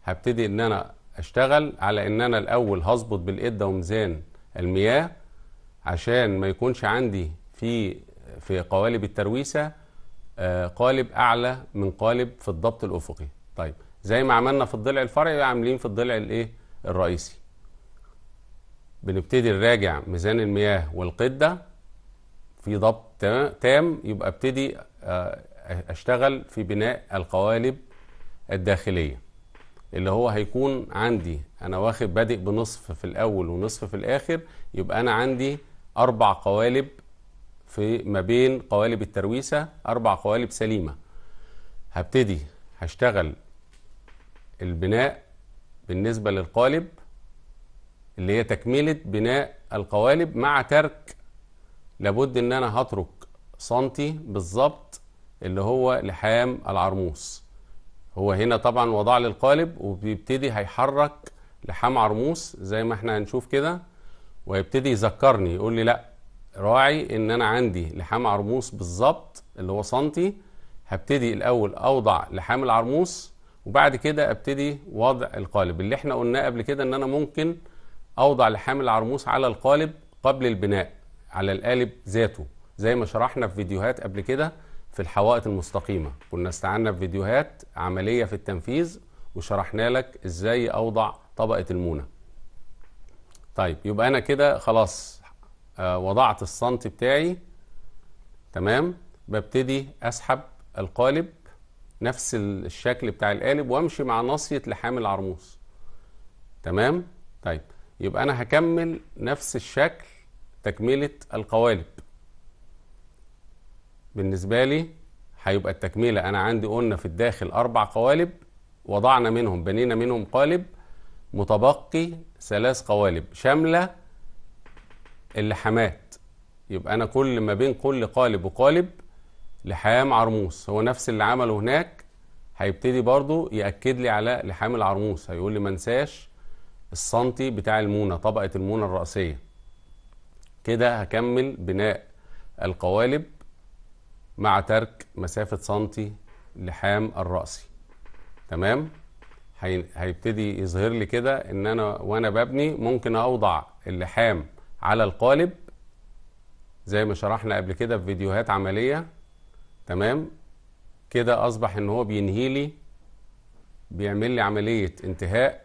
هبتدي ان انا اشتغل على ان انا الاول هظبط بالقدة وميزان المياه عشان ما يكونش عندي في في قوالب الترويسة آه، قالب اعلى من قالب في الضبط الافقي طيب زي ما عملنا في الضلع الفرعي عاملين في الضلع الايه الرئيسي بنبتدي نراجع ميزان المياه والقدة في ضبط تام يبقى ابتدي آه، اشتغل في بناء القوالب الداخليه اللي هو هيكون عندي انا واخد بادئ بنصف في الاول ونصف في الاخر يبقى انا عندي اربع قوالب في ما بين قوالب الترويسه اربع قوالب سليمه هبتدي هشتغل البناء بالنسبه للقالب اللي هي تكمله بناء القوالب مع ترك لابد ان انا هترك سنتي بالظبط اللي هو لحام العرموس هو هنا طبعا وضع لي القالب وبيبتدي هيحرك لحام عرموس زي ما احنا هنشوف كده ويبتدي يذكرني يقول لي لا راعي ان انا عندي لحام عرموس بالظبط اللي هو سنتي هبتدي الاول اوضع لحام العرموس وبعد كده ابتدي وضع القالب اللي احنا قلناه قبل كده ان انا ممكن اوضع لحام العرموس على القالب قبل البناء على القالب ذاته زي ما شرحنا في فيديوهات قبل كده في الحوائط المستقيمه كنا استعنا بفيديوهات عمليه في التنفيذ وشرحنا لك ازاي اوضع طبقه المونه طيب يبقى انا كده خلاص آه، وضعت السنتي بتاعي تمام ببتدي اسحب القالب نفس الشكل بتاع القالب وامشي مع ناصيه لحام العرموس تمام طيب يبقى انا هكمل نفس الشكل تكمله القوالب بالنسبة لي هيبقى التكملة أنا عندي قلنا في الداخل أربع قوالب وضعنا منهم بنينا منهم قالب متبقي ثلاث قوالب شاملة اللحامات يبقى أنا كل ما بين كل قالب وقالب لحام عرموس هو نفس اللي عمله هناك هيبتدي برضو يأكد لي على لحام العرموس هيقول لي منساش السنتي بتاع المونة طبقة المونة الرأسية كده هكمل بناء القوالب مع ترك مسافة سنتي لحام الرأسي تمام هي... هيبتدي يظهر لي كده ان انا وانا ببني ممكن اوضع اللحام على القالب زي ما شرحنا قبل كده في فيديوهات عملية تمام كده اصبح ان هو بينهي لي بيعمل لي عملية انتهاء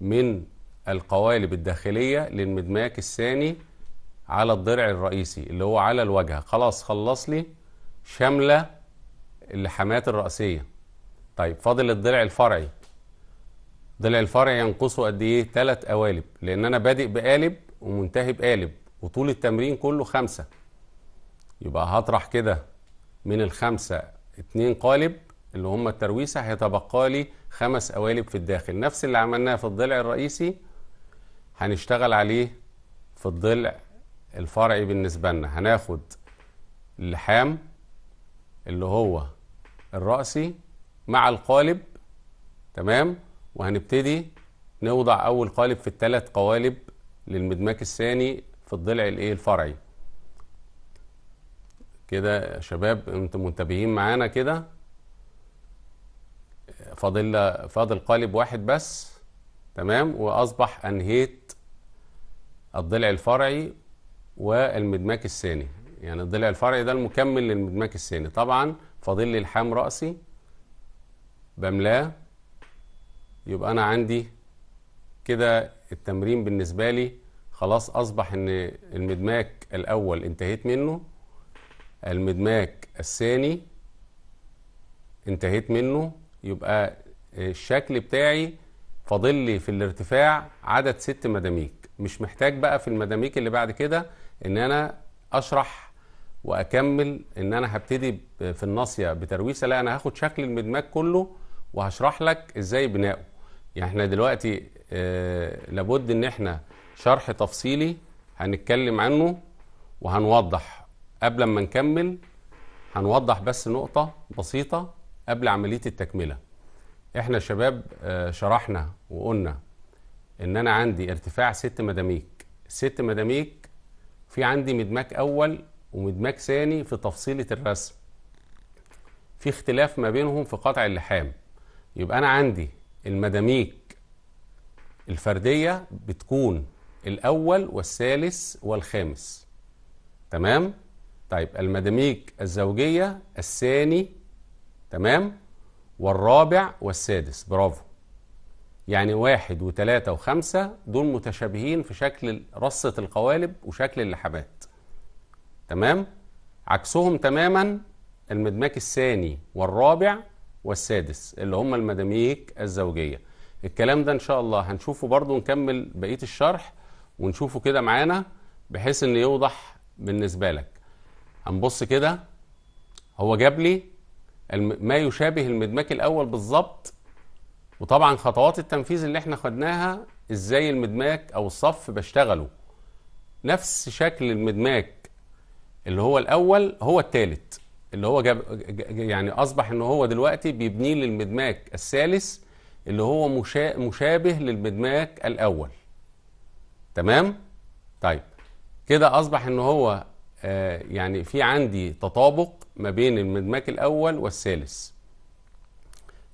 من القوالب الداخلية للمدماك الثاني على الضرع الرئيسي اللي هو على الواجهة خلاص خلص لي شامله اللحامات الرأسيه طيب فاضل الضلع الفرعي الضلع الفرعي ينقصه قد ايه تلات قوالب لان انا بادئ بقالب ومنتهي بقالب وطول التمرين كله خمسة يبقى هطرح كده من الخمسة اتنين قالب اللي هم الترويسة هيتبقى لي خمس قوالب في الداخل نفس اللي عملناه في الضلع الرئيسي هنشتغل عليه في الضلع الفرعي بالنسبة لنا هناخد اللحام اللي هو الرأسي مع القالب تمام وهنبتدي نوضع أول قالب في الثلاث قوالب للمدماك الثاني في الضلع الايه الفرعي كده يا شباب انتم منتبهين معانا كده فاضل فاضل قالب واحد بس تمام واصبح انهيت الضلع الفرعي والمدماك الثاني يعني الضلع الفرعي ده المكمل للمدماك الثاني طبعا فاضل لي لحام راسي بملاه يبقى انا عندي كده التمرين بالنسبه لي خلاص اصبح ان المدماك الاول انتهيت منه المدماك الثاني انتهيت منه يبقى الشكل بتاعي فاضل لي في الارتفاع عدد ست مداميك مش محتاج بقى في المداميك اللي بعد كده ان انا اشرح واكمل ان انا هبتدي في الناصيه بترويسه لا انا هاخد شكل المدماج كله وهشرح لك ازاي بنائه يعني احنا دلوقتي آه، لابد ان احنا شرح تفصيلي هنتكلم عنه وهنوضح قبل ما نكمل هنوضح بس نقطه بسيطه قبل عمليه التكمله احنا شباب آه، شرحنا وقلنا ان انا عندي ارتفاع ست مداميك ست مداميك في عندي مدماك اول ومدماج ثاني في تفصيلة الرسم في اختلاف ما بينهم في قطع اللحام يبقى أنا عندي المداميك الفردية بتكون الأول والثالث والخامس تمام؟ طيب المداميك الزوجية الثاني تمام؟ والرابع والسادس برافو يعني واحد وثلاثة وخمسة دول متشابهين في شكل رصة القوالب وشكل اللحمات تمام عكسهم تماما المدماك الثاني والرابع والسادس اللي هم المداميك الزوجية الكلام ده ان شاء الله هنشوفه برضو نكمل بقية الشرح ونشوفه كده معانا بحيث ان يوضح بالنسبة لك هنبص كده هو جاب لي ما يشابه المدماك الاول بالظبط وطبعا خطوات التنفيذ اللي احنا خدناها ازاي المدماك او الصف بشتغله نفس شكل المدماك اللي هو الاول هو الثالث اللي هو جاب يعني اصبح ان هو دلوقتي بيبني للمدماك الثالث اللي هو مشا... مشابه للمدماك الاول تمام طيب كده اصبح ان هو آه يعني في عندي تطابق ما بين المدماك الاول والثالث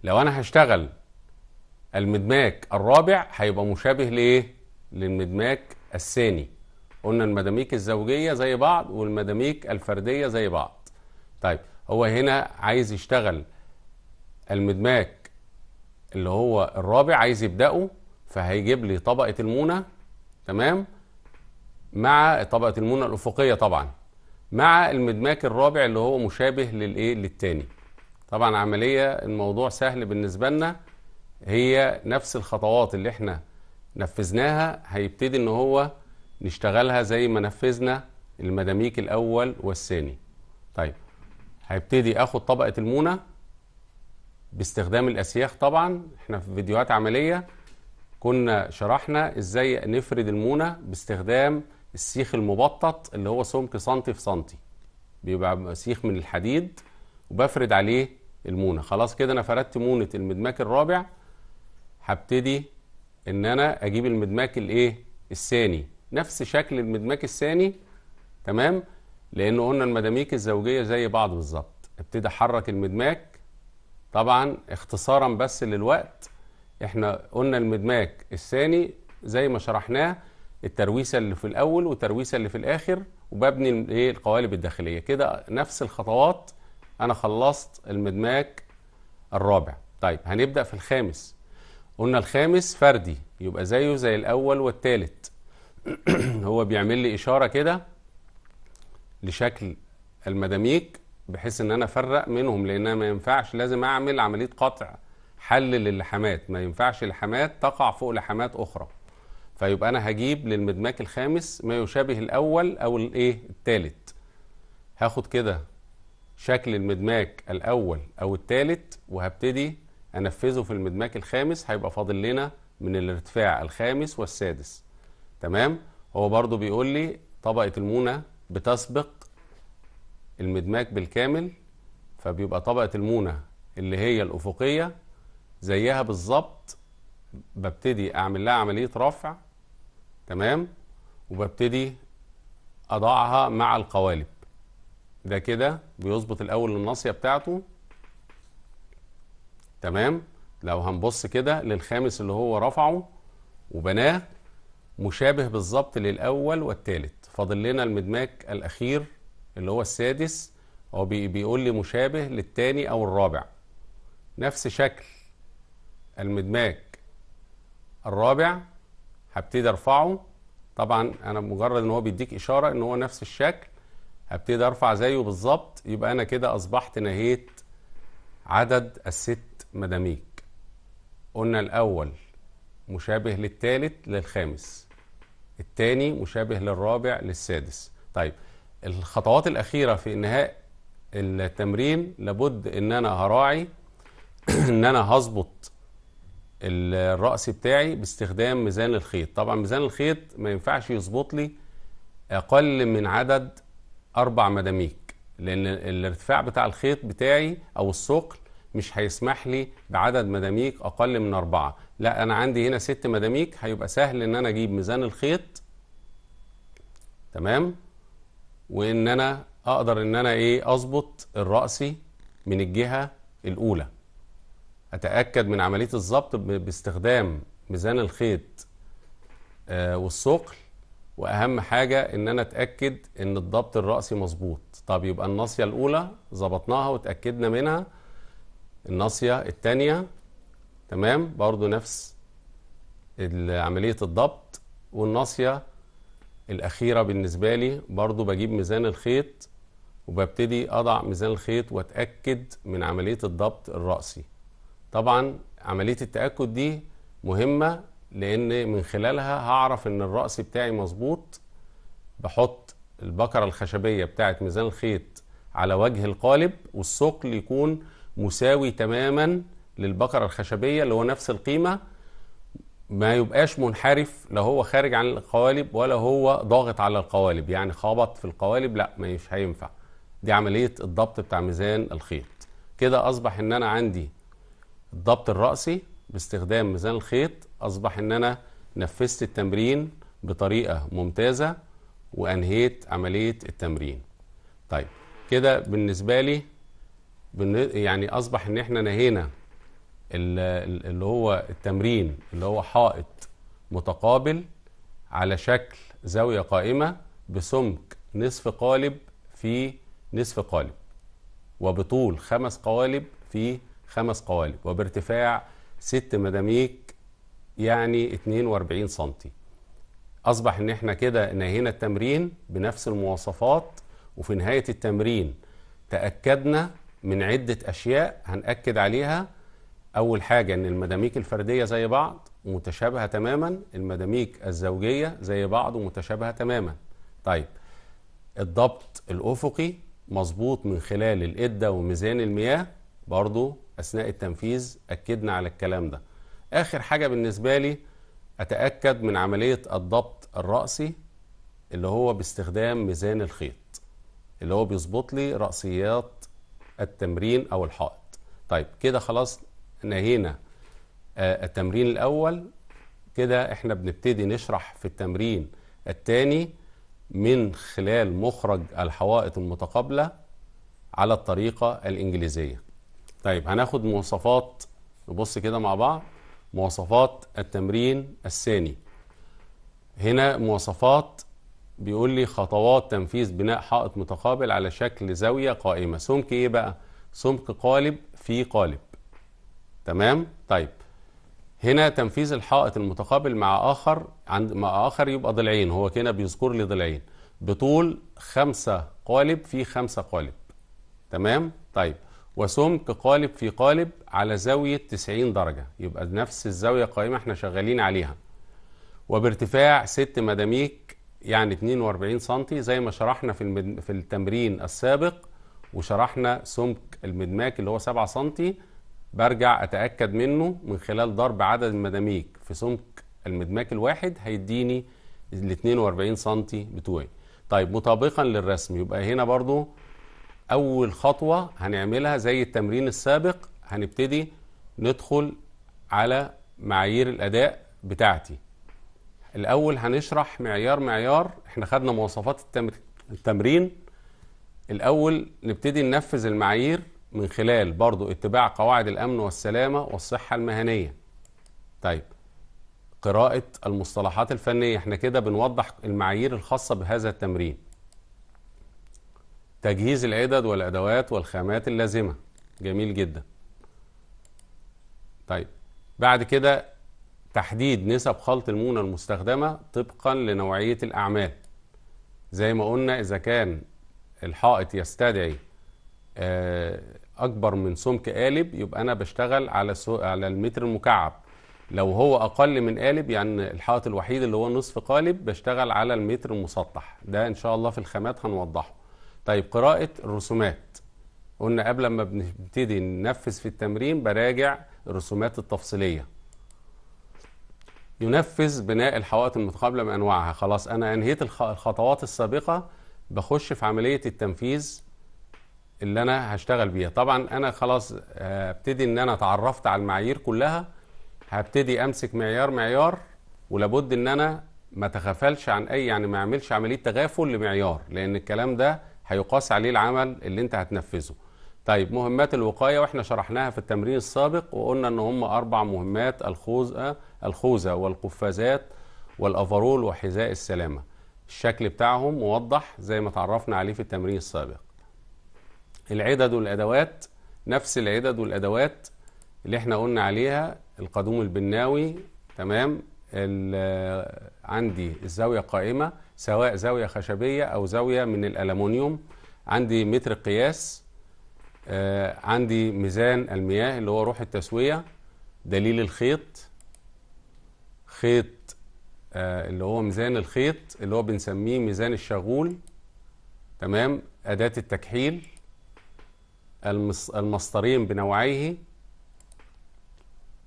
لو انا هشتغل المدماك الرابع هيبقى مشابه لايه للمدماك الثاني قلنا المداميك الزوجية زي بعض والمداميك الفردية زي بعض طيب هو هنا عايز يشتغل المدماك اللي هو الرابع عايز يبدأه فهيجيب لي طبقة المونة تمام مع طبقة المونة الأفقية طبعا مع المدماك الرابع اللي هو مشابه للإيه للتاني طبعا عملية الموضوع سهل بالنسبة لنا هي نفس الخطوات اللي احنا نفذناها هيبتدي ان هو نشتغلها زي ما نفذنا المداميك الاول والثاني طيب هيبتدي اخد طبقه المونه باستخدام الاسياخ طبعا احنا في فيديوهات عمليه كنا شرحنا ازاي نفرد المونه باستخدام السيخ المبطط اللي هو سمك سنتي في سنتي بيبقى سيخ من الحديد وبفرد عليه المونه خلاص كده انا فردت مونه المدماك الرابع هبتدي ان انا اجيب المدماك الايه الثاني نفس شكل المدماك الثاني تمام لان قلنا المداميك الزوجيه زي بعض بالظبط ابتدي حرك المدماك طبعا اختصارا بس للوقت احنا قلنا المدماك الثاني زي ما شرحناه الترويسه اللي في الاول والترويسه اللي في الاخر وببني ايه القوالب الداخليه كده نفس الخطوات انا خلصت المدماك الرابع طيب هنبدا في الخامس قلنا الخامس فردي يبقى زيه زي الاول والثالث هو بيعمل لي اشاره كده لشكل المداميك بحيث ان انا افرق منهم لان ما ينفعش لازم اعمل عمليه قطع حل للحامات ما ينفعش الحامات تقع فوق لحامات اخرى فيبقى انا هجيب للمدماك الخامس ما يشابه الاول او الايه الثالث هاخد كده شكل المدماك الاول او الثالث وهبتدي انفذه في المدماك الخامس هيبقى فاضل لنا من الارتفاع الخامس والسادس تمام هو برضو بيقول لي طبقة المونة بتسبق المدماك بالكامل فبيبقى طبقة المونة اللي هي الأفقية زيها بالظبط ببتدي أعمل لها عملية رفع تمام وببتدي أضعها مع القوالب ده كده بيظبط الأول الناصية بتاعته تمام لو هنبص كده للخامس اللي هو رفعه وبناه مشابه بالظبط للاول والثالث فاضل لنا المدماج الاخير اللي هو السادس هو بيقول لي مشابه للثاني او الرابع نفس شكل المدماج الرابع هبتدي ارفعه طبعا انا مجرد ان هو بيديك اشاره ان هو نفس الشكل هبتدي ارفع زيه بالظبط يبقى انا كده اصبحت نهيت عدد الست مداميك قلنا الاول مشابه للثالث للخامس الثاني مشابه للرابع للسادس طيب الخطوات الأخيرة في إنهاء التمرين لابد إن أنا هراعي إن أنا هظبط الرأس بتاعي باستخدام ميزان الخيط طبعا ميزان الخيط ما ينفعش يظبط لي أقل من عدد أربع مداميك لأن الارتفاع بتاع الخيط بتاعي أو الثقل مش هيسمح لي بعدد مداميك أقل من أربعة لا انا عندي هنا ست مداميك هيبقى سهل ان انا اجيب ميزان الخيط تمام وان انا اقدر ان انا ايه اظبط الرأسي من الجهة الاولى اتأكد من عملية الظبط باستخدام ميزان الخيط آه، والثقل واهم حاجة ان انا اتأكد ان الضبط الرأسي مظبوط طب يبقى الناصية الاولى ظبطناها وتأكدنا منها الناصية التانية تمام برضو نفس عملية الضبط والناصية الأخيرة بالنسبة لي برضو بجيب ميزان الخيط وببتدي أضع ميزان الخيط وأتأكد من عملية الضبط الرأسي طبعا عملية التأكد دي مهمة لأن من خلالها هعرف إن الرأس بتاعي مظبوط بحط البكرة الخشبية بتاعة ميزان الخيط على وجه القالب والثقل يكون مساوي تماماً للبقرة الخشبية اللي هو نفس القيمة ما يبقاش منحرف لا هو خارج عن القوالب ولا هو ضاغط على القوالب يعني خبط في القوالب لا مش هينفع دي عملية الضبط بتاع ميزان الخيط كده أصبح إن أنا عندي الضبط الرأسي باستخدام ميزان الخيط أصبح إن أنا نفذت التمرين بطريقة ممتازة وأنهيت عملية التمرين طيب كده بالنسبة لي يعني أصبح إن إحنا نهينا اللي هو التمرين اللي هو حائط متقابل على شكل زاوية قائمة بسمك نصف قالب في نصف قالب وبطول خمس قوالب في خمس قوالب وبارتفاع ست مداميك يعني 42 سنتي أصبح إن إحنا كده نهينا التمرين بنفس المواصفات وفي نهاية التمرين تأكدنا من عدة أشياء هنأكد عليها اول حاجه ان المداميك الفرديه زي بعض متشابهة تماما المداميك الزوجيه زي بعض ومتشابهه تماما طيب الضبط الافقي مظبوط من خلال الإدة وميزان المياه برضو اثناء التنفيذ اكدنا على الكلام ده اخر حاجه بالنسبه لي اتاكد من عمليه الضبط الراسي اللي هو باستخدام ميزان الخيط اللي هو بيظبط لي راسيات التمرين او الحائط طيب كده خلاص نهينا آه، التمرين الأول كده احنا بنبتدي نشرح في التمرين الثاني من خلال مخرج الحوائط المتقابلة على الطريقة الإنجليزية طيب هناخد مواصفات نبص كده مع بعض مواصفات التمرين الثاني هنا مواصفات بيقول لي خطوات تنفيذ بناء حائط متقابل على شكل زاوية قائمة سمك ايه بقى سمك قالب في قالب تمام طيب هنا تنفيذ الحائط المتقابل مع آخر عند مع آخر يبقى ضلعين هو كده بيذكر لي ضلعين بطول خمسة قالب في خمسة قالب تمام طيب وسمك قالب في قالب على زاوية 90 درجة يبقى نفس الزاوية قائمة احنا شغالين عليها وبارتفاع ست مداميك يعني 42 سنتي زي ما شرحنا في, في التمرين السابق وشرحنا سمك المدماك اللي هو 7 سنتي برجع اتاكد منه من خلال ضرب عدد المداميك في سمك المدماك الواحد هيديني ال 42 سم بتوعي طيب مطابقا للرسم يبقى هنا برضو اول خطوه هنعملها زي التمرين السابق هنبتدي ندخل على معايير الاداء بتاعتي الاول هنشرح معيار معيار احنا خدنا مواصفات التمرين الاول نبتدي ننفذ المعايير من خلال برضو اتباع قواعد الأمن والسلامة والصحة المهنية طيب قراءة المصطلحات الفنية احنا كده بنوضح المعايير الخاصة بهذا التمرين تجهيز العدد والأدوات والخامات اللازمة جميل جدا طيب بعد كده تحديد نسب خلط المونة المستخدمة طبقا لنوعية الأعمال زي ما قلنا إذا كان الحائط يستدعي آه، اكبر من سمك قالب يبقى انا بشتغل على سو... على المتر المكعب لو هو اقل من قالب يعني الحائط الوحيد اللي هو نصف قالب بشتغل على المتر المسطح ده ان شاء الله في الخامات هنوضحه طيب قراءه الرسومات قلنا قبل ما بنبتدي ننفذ في التمرين براجع الرسومات التفصيليه ينفذ بناء الحوائط المتقابله بانواعها خلاص انا انهيت الخطوات السابقه بخش في عمليه التنفيذ اللي انا هشتغل بيها طبعا انا خلاص هبتدي آه، ان انا اتعرفت على المعايير كلها هبتدي امسك معيار معيار ولابد ان انا ما تغفلش عن اي يعني ما اعملش عمليه تغافل لمعيار لان الكلام ده هيقاس عليه العمل اللي انت هتنفذه طيب مهمات الوقايه واحنا شرحناها في التمرين السابق وقلنا ان هم اربع مهمات الخوذه الخوذه والقفازات والافرول وحذاء السلامه الشكل بتاعهم موضح زي ما تعرفنا عليه في التمرين السابق العدد والأدوات نفس العدد والأدوات اللي احنا قلنا عليها القدوم البناوي تمام آه، عندي الزاوية قائمة سواء زاوية خشبية أو زاوية من الألمونيوم عندي متر قياس آه، عندي ميزان المياه اللي هو روح التسوية دليل الخيط خيط آه، اللي هو ميزان الخيط اللي هو بنسميه ميزان الشغول تمام أداة التكحيل المسطرين بنوعيه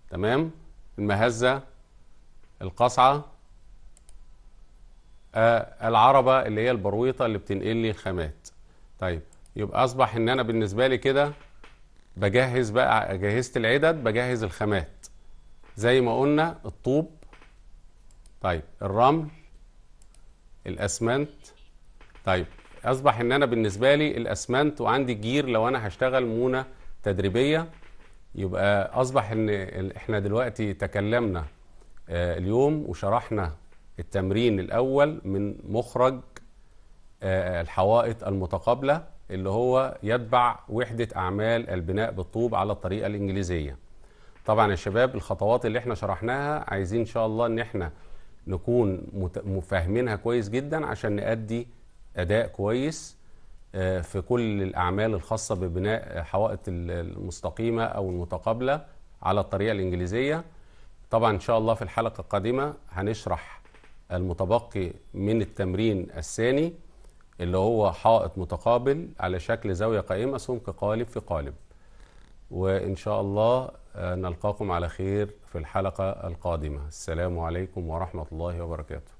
تمام المهزة القصعة آه، العربة اللي هي البرويطة اللي بتنقل لي الخامات طيب يبقى أصبح إن أنا بالنسبة لي كده بجهز بقى جهزت العدد بجهز الخامات زي ما قلنا الطوب طيب الرمل الأسمنت طيب اصبح ان انا بالنسبه لي الاسمنت وعندي جير لو انا هشتغل مونه تدريبيه يبقى اصبح ان احنا دلوقتي تكلمنا آه، اليوم وشرحنا التمرين الاول من مخرج آه، الحوائط المتقابله اللي هو يتبع وحده اعمال البناء بالطوب على الطريقه الانجليزيه طبعا يا شباب الخطوات اللي احنا شرحناها عايزين ان شاء الله ان احنا نكون فاهمينها كويس جدا عشان نأدي اداء كويس آه، في كل الاعمال الخاصه ببناء حوائط المستقيمه او المتقابله على الطريقه الانجليزيه طبعا ان شاء الله في الحلقه القادمه هنشرح المتبقي من التمرين الثاني اللي هو حائط متقابل على شكل زاويه قائمه سمك قالب في قالب وان شاء الله آه، نلقاكم على خير في الحلقه القادمه السلام عليكم ورحمه الله وبركاته